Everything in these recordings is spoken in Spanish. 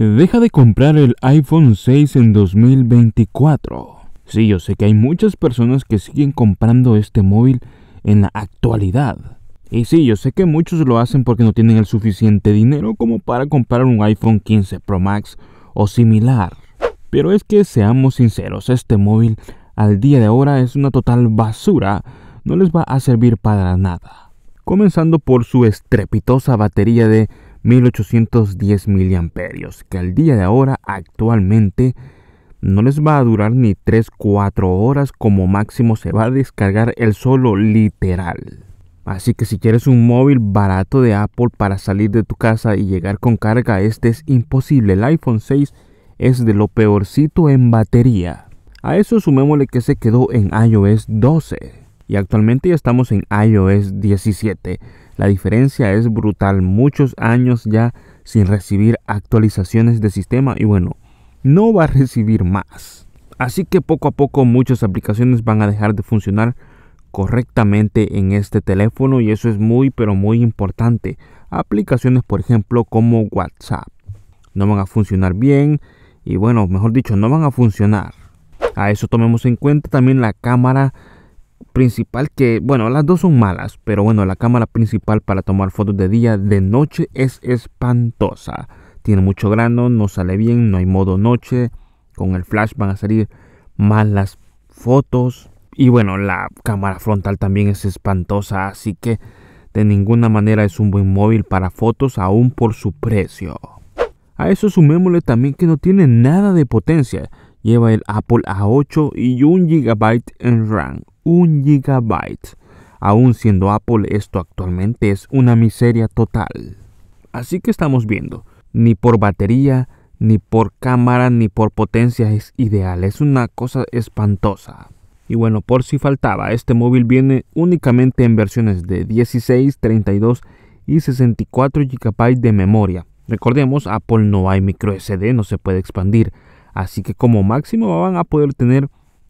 Deja de comprar el iPhone 6 en 2024. Sí, yo sé que hay muchas personas que siguen comprando este móvil en la actualidad. Y sí, yo sé que muchos lo hacen porque no tienen el suficiente dinero como para comprar un iPhone 15 Pro Max o similar. Pero es que seamos sinceros, este móvil al día de ahora es una total basura, no les va a servir para nada. Comenzando por su estrepitosa batería de 1810 miliamperios, que al día de ahora actualmente no les va a durar ni 3-4 horas como máximo se va a descargar el solo literal. Así que si quieres un móvil barato de Apple para salir de tu casa y llegar con carga, este es imposible. El iPhone 6 es de lo peorcito en batería. A eso sumémosle que se quedó en iOS 12 y actualmente ya estamos en iOS 17. La diferencia es brutal, muchos años ya sin recibir actualizaciones de sistema y bueno, no va a recibir más. Así que poco a poco muchas aplicaciones van a dejar de funcionar correctamente en este teléfono y eso es muy pero muy importante. Aplicaciones por ejemplo como WhatsApp no van a funcionar bien y bueno, mejor dicho, no van a funcionar. A eso tomemos en cuenta también la cámara principal que, bueno, las dos son malas, pero bueno, la cámara principal para tomar fotos de día, de noche es espantosa. Tiene mucho grano, no sale bien, no hay modo noche. Con el flash van a salir malas fotos. Y bueno, la cámara frontal también es espantosa, así que de ninguna manera es un buen móvil para fotos aún por su precio. A eso sumémosle también que no tiene nada de potencia. Lleva el Apple A8 y un GB en RAM, gigabyte. Aún siendo Apple, esto actualmente es una miseria total. Así que estamos viendo, ni por batería, ni por cámara, ni por potencia es ideal. Es una cosa espantosa. Y bueno, por si faltaba, este móvil viene únicamente en versiones de 16, 32 y 64 GB de memoria. Recordemos, Apple no hay micro SD, no se puede expandir, así que como máximo van a poder tener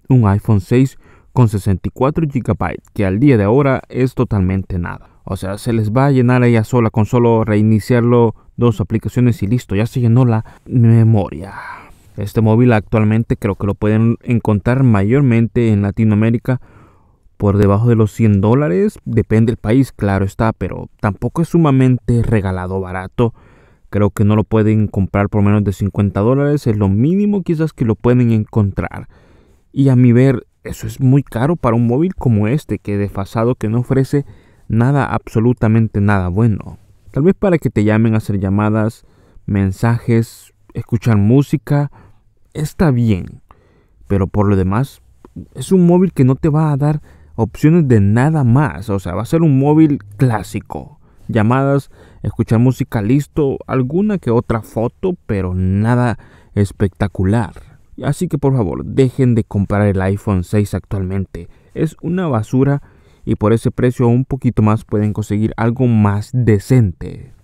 un iPhone 6 con 64 GB, que al día de ahora es totalmente nada. O sea, se les va a llenar ella sola con solo reiniciarlo dos aplicaciones y listo, ya se llenó la memoria. Este móvil actualmente creo que lo pueden encontrar mayormente en Latinoamérica por debajo de los 100 dólares. Depende del país, claro está, pero tampoco es sumamente regalado barato. Creo que no lo pueden comprar por menos de 50 dólares. Es lo mínimo quizás que lo pueden encontrar. Y a mi ver eso es muy caro para un móvil como este, que desfasado, que no ofrece nada, absolutamente nada bueno. Tal vez para que te llamen a hacer llamadas, mensajes, escuchar música, está bien. Pero por lo demás, es un móvil que no te va a dar opciones de nada más. O sea, va a ser un móvil clásico. Llamadas, escuchar música, listo, alguna que otra foto, pero nada espectacular. Así que por favor, dejen de comprar el iPhone 6 actualmente. Es una basura y por ese precio un poquito más pueden conseguir algo más decente.